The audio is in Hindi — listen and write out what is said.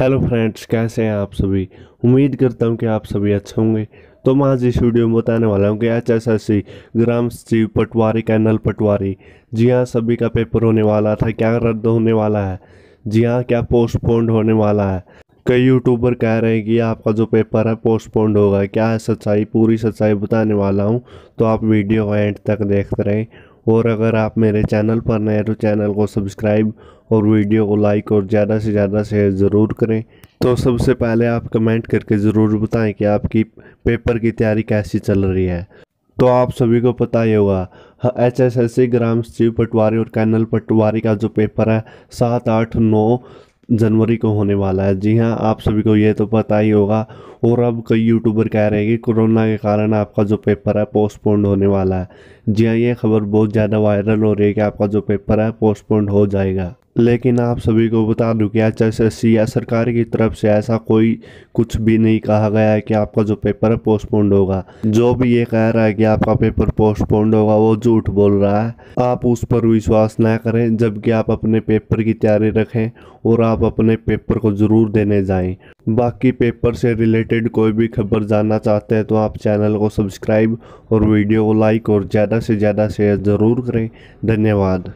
हेलो फ्रेंड्स कैसे हैं आप सभी उम्मीद करता हूं कि आप सभी अच्छे होंगे तो मैं आज इस वीडियो में बताने वाला हूं कि एच एस एस सी ग्राम सचिव पटवारी कैनल पटवारी जी हाँ सभी का पेपर होने वाला था क्या रद्द होने वाला है जी हाँ क्या पोस्टपोन्ड होने वाला है कई यूट्यूबर कह रहे हैं कि आपका जो पेपर है पोस्टपोन्ड होगा क्या है सच्चाई पूरी सच्चाई बताने वाला हूँ तो आप वीडियो एंड तक देखते रहें और अगर आप मेरे चैनल पर नए तो चैनल को सब्सक्राइब और वीडियो को लाइक और ज़्यादा से ज़्यादा शेयर ज़रूर करें तो सबसे पहले आप कमेंट करके ज़रूर बताएं कि आपकी पेपर की तैयारी कैसी चल रही है तो आप सभी को पता ही होगा एच एस एस सी ग्राम सचिव पटवारी और कैनल पटवारी का जो पेपर है सात आठ नौ जनवरी को होने वाला है जी हाँ आप सभी को यह तो पता ही होगा और अब कई यूट्यूबर कह रहे हैं कि कोरोना के कारण आपका जो पेपर है पोस्टपोन्ड होने वाला है जी हाँ ये खबर बहुत ज़्यादा वायरल हो रही है कि आपका जो पेपर है पोस्टपोन्ड हो जाएगा लेकिन आप सभी को बता दूं कि एच एस या सरकार की तरफ से ऐसा कोई कुछ भी नहीं कहा गया है कि आपका जो पेपर है पोस्टपोन्ड होगा जो भी ये कह रहा है कि आपका पेपर पोस्टपोन्ड होगा वो झूठ बोल रहा है आप उस पर विश्वास ना करें जबकि आप अपने पेपर की तैयारी रखें और आप अपने पेपर को ज़रूर देने जाएं बाकी पेपर से रिलेटेड कोई भी खबर जानना चाहते हैं तो आप चैनल को सब्सक्राइब और वीडियो को लाइक और ज़्यादा से ज़्यादा शेयर ज़रूर करें धन्यवाद